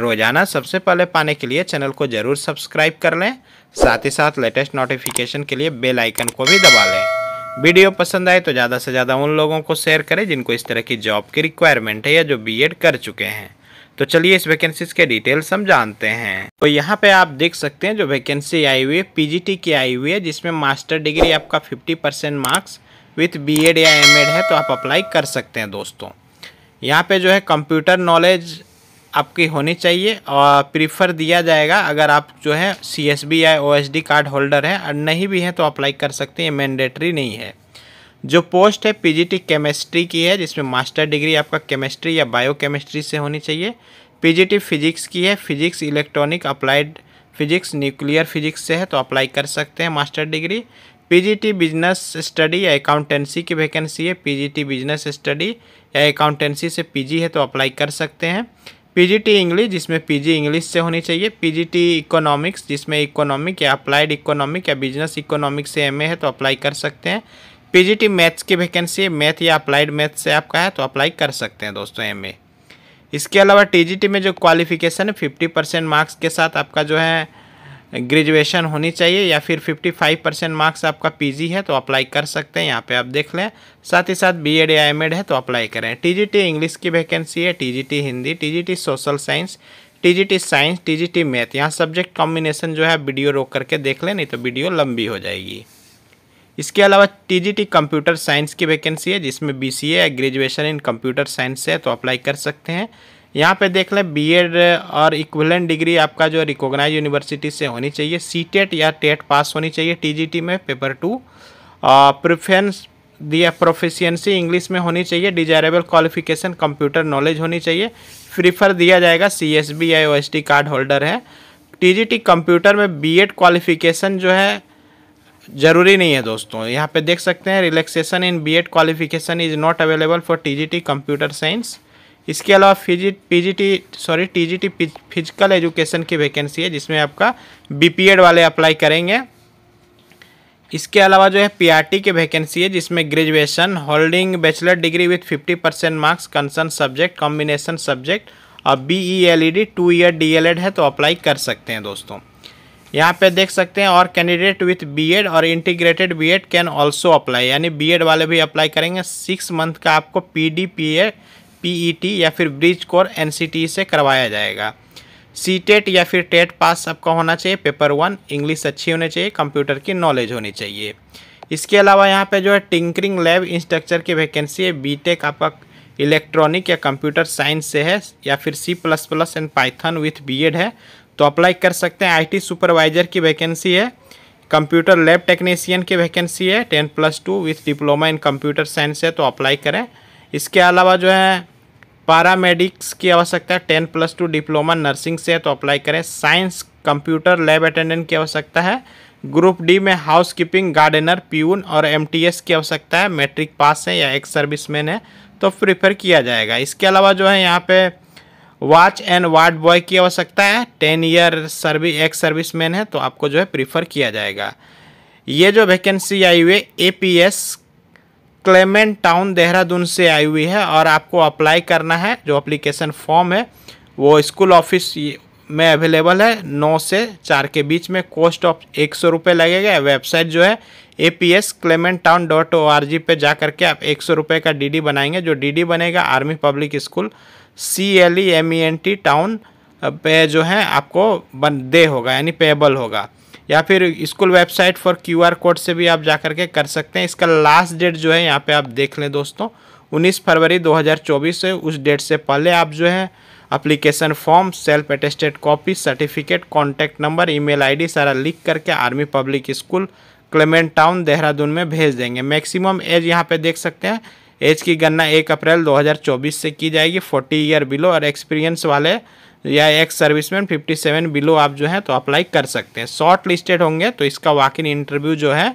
रोज़ाना सबसे पहले पाने के लिए चैनल को ज़रूर सब्सक्राइब कर लें साथ ही साथ लेटेस्ट नोटिफिकेशन के लिए बेल आइकन को भी दबा लें वीडियो पसंद आए तो ज़्यादा से ज़्यादा उन लोगों को शेयर करें जिनको इस तरह की जॉब की रिक्वायरमेंट है या जो बी कर चुके हैं तो चलिए इस वैकेंसीज के डिटेल्स हम जानते हैं तो यहाँ पे आप देख सकते हैं जो वैकेंसी आई हुई है पीजीटी की आई हुई है जिसमें मास्टर डिग्री आपका 50 परसेंट मार्क्स विथ बीएड या एमएड है तो आप अप्लाई कर सकते हैं दोस्तों यहाँ पे जो है कंप्यूटर नॉलेज आपके होने चाहिए और प्रीफर दिया जाएगा अगर आप जो है सी एस बी या O S D card holder हैं और नहीं भी हैं तो अप्लाई कर सकते हैं मैंडेटरी नहीं है जो पोस्ट है पीजीटी केमिस्ट्री की है जिसमें मास्टर डिग्री आपका केमिस्ट्री या बायो केमिस्ट्री से होनी चाहिए पीजीटी फिजिक्स की है physics electronic applied physics nuclear physics से है तो अप्लाई कर सकते हैं master degree PGT business study या अकाउंटेंसी की वैकेंसी है पीजीटी बिजनेस स्टडी या अकाउंटेंसी से पीजी है तो अप्लाई कर सकते हैं पीजीटी इंग्लिश जिसमें पीजी इंग्लिश से होनी चाहिए पीजीटी इकोनॉमिक्स जिसमें इकोनॉमिक या अप्लाइड इकोनॉमिक या बिजनेस इकोनॉमिक से एमए है तो अप्लाई कर सकते हैं पीजीटी मैथ्स की वैकेंसी मैथ या अप्लाइड मैथ्स से आपका है तो अप्लाई कर सकते हैं दोस्तों एम इसके अलावा टी में जो क्वालिफिकेशन है फिफ्टी परसेंट मार्क्स के साथ आपका जो है ग्रेजुएशन होनी चाहिए या फिर 55 परसेंट मार्क्स आपका पीजी है तो अप्लाई कर सकते हैं यहाँ पे आप देख लें साथ ही साथ बीएड या एमएड है तो अप्लाई करें टीजीटी इंग्लिश की वैकेंसी है TGT Hindi TGT social science TGT science TGT math यहाँ सब्जेक्ट कॉम्बिनेशन जो है वीडियो रोक करके देख लें नहीं तो वीडियो लंबी हो जाएगी इसके अलावा टीजीटी कंप्यूटर साइंस की वैकेंसी है जिसमें बीसीए या ग्रेजुएशन इन कंप्यूटर साइंस है तो अप्लाई कर सकते हैं यहाँ पे देख लें बीएड uh, और इक्वलेंट डिग्री आपका जो रिकॉग्नाइज यूनिवर्सिटी से होनी चाहिए सी टेट e या टेट पास e होनी चाहिए टीजीटी में पेपर टू प्रिफ्रेंस दिया प्रोफिशिएंसी इंग्लिश में होनी चाहिए डिजायरेबल क्वालिफिकेशन कंप्यूटर नॉलेज होनी चाहिए प्रीफर दिया जाएगा सी एस बी या O S T card holder है टी कंप्यूटर में एड क्वालिफिकेशन जो है ज़रूरी नहीं है दोस्तों यहाँ पे देख सकते हैं relaxation in B Ed qualification is not available for TGT computer science इसके अलावा जी PGT sorry TGT physical education की वैकेंसी है जिसमें आपका बीपीएड वाले अप्लाई करेंगे इसके अलावा जो है पीआरटी की वैकेंसी है जिसमें graduation holding bachelor degree with 50 percent marks concern subject combination subject और B E L E D two year D L Ed है तो अप्लाई कर सकते हैं दोस्तों यहाँ पे देख सकते हैं और कैंडिडेट विथ बी एड और integrated B Ed can also apply यानी बी एड e वाले भी अप्लाई करेंगे सिक्स मंथ का आपको P D P Ed P e या फिर ब्रिज कोर एन से करवाया जाएगा सी टेट e या फिर टेट e पास आपका होना चाहिए पेपर वन इंग्लिश अच्छी होनी चाहिए कंप्यूटर की नॉलेज होनी चाहिए इसके अलावा यहाँ पे जो है टिंकरिंग लैब इंस्ट्रक्चर की वैकेंसी है बीटेक आपका इलेक्ट्रॉनिक या कंप्यूटर साइंस से है या फिर C plus plus and Python with BEd है तो अप्लाई कर सकते हैं आईटी सुपरवाइजर की वैकेंसी है कंप्यूटर लैब टेक्नीसियन की वैकेंसी है ten plus two with diploma in computer science है तो अप्लाई करें इसके अलावा जो है पैरामेडिक्स की आवश्यकता है ten plus two diploma nursing से तो अप्लाई करें साइंस कंप्यूटर लैब अटेंडेंट की आवश्यकता है ग्रुप डी में हाउस कीपिंग गार्डनर प्यून और एम की आवश्यकता है मैट्रिक पास है या एक सर्विसमैन है तो प्रीफर किया जाएगा इसके अलावा जो है यहाँ पे वॉच एंड वार्ड बॉय की आवश्यकता है टेन ईयर सर्विस एक मैन है तो आपको जो है प्रीफर किया जाएगा ये जो वैकेंसी आई हुई है ए क्लेमेंट टाउन देहरादून से आई हुई है और आपको अप्लाई करना है जो अप्लीकेशन फॉर्म है वो स्कूल ऑफिस में अवेलेबल है नौ से चार के बीच में कॉस्ट ऑफ एक सौ रुपये लगेगा वेबसाइट जो है A P S Clement town dot O R G पर जा करके आप एक सौ रुपये का डी डी बनाएंगे जो डी डी बनेगा army public school C L E M E N T town पे जो है आपको बन दे होगा यानी पेबल होगा या फिर school website for Q code से भी आप जा करके कर सकते हैं इसका लास्ट डेट जो है यहाँ पे आप देख लें दोस्तों 19 फरवरी 2024 से उस डेट से पहले आप जो है application form self attested copy certificate contact number e mail सारा लिख करके army public school Clement town Dehradun में भेज देंगे मैक्सिमम एज यहाँ पे देख सकते हैं एज की गणना एक अप्रैल 2024 से की जाएगी 40 ईयर बिलो और एक्सपीरियंस वाले या एक्स सर्विसमैन 57 बिलो आप जो है तो अप्लाई कर सकते हैं शॉर्ट लिस्टेड होंगे तो इसका वॉक इन इंटरव्यू जो है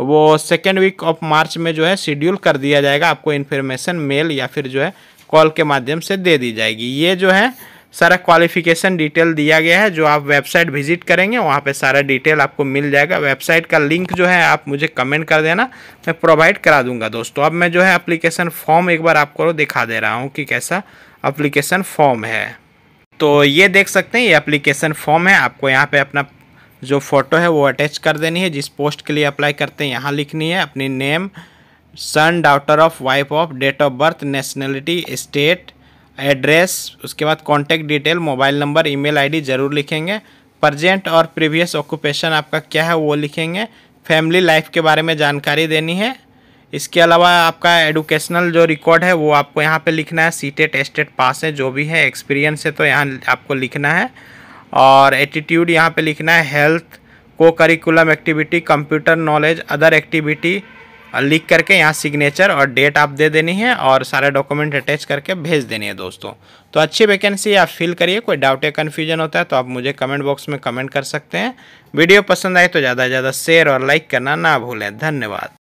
वो सेकेंड वीक ऑफ मार्च में जो है शेड्यूल कर दिया जाएगा आपको इन्फॉर्मेशन मेल या फिर जो है कॉल के माध्यम से दे दी जाएगी ये जो है सारा क्वालिफिकेशन डिटेल दिया गया है जो आप वेबसाइट विजिट करेंगे वहाँ पे सारा डिटेल आपको मिल जाएगा वेबसाइट का लिंक जो है आप मुझे कमेंट कर देना मैं प्रोवाइड करा दूंगा दोस्तों अब मैं जो है एप्लीकेशन फॉर्म एक बार आपको दिखा दे रहा हूँ कि कैसा एप्लीकेशन फॉर्म है तो ये देख सकते हैं ये एप्लीकेशन फॉर्म है आपको यहाँ पे अपना जो फ़ोटो है वो अटैच कर देनी है जिस पोस्ट के लिए अप्लाई करते हैं यहाँ लिखनी है अपनी name son daughter of wife of date of birth nationality state address उसके बाद contact detail mobile number e mail ज़रूर लिखेंगे प्रजेंट और प्रीवियस ऑक्यूपेशन आपका क्या है वो लिखेंगे फैमिली लाइफ के बारे में जानकारी देनी है इसके अलावा आपका एडुकेशनल जो रिकॉर्ड है वो आपको यहाँ पे लिखना है सीटेट एस्टेट पास है जो भी है एक्सपीरियंस है तो यहाँ आपको लिखना है और एटीट्यूड यहाँ पे लिखना है हेल्थ को curriculum activity computer knowledge other activity लिख करके यहाँ सिग्नेचर और डेट आप दे देनी है और सारे डॉक्यूमेंट अटैच करके भेज देनी है दोस्तों तो अच्छी वैकेंसी आप फिल करिए कोई डाउट या कन्फ्यूजन होता है तो आप मुझे कमेंट बॉक्स में कमेंट कर सकते हैं वीडियो पसंद आए तो ज़्यादा से ज़्यादा शेयर और लाइक करना ना भूलें धन्यवाद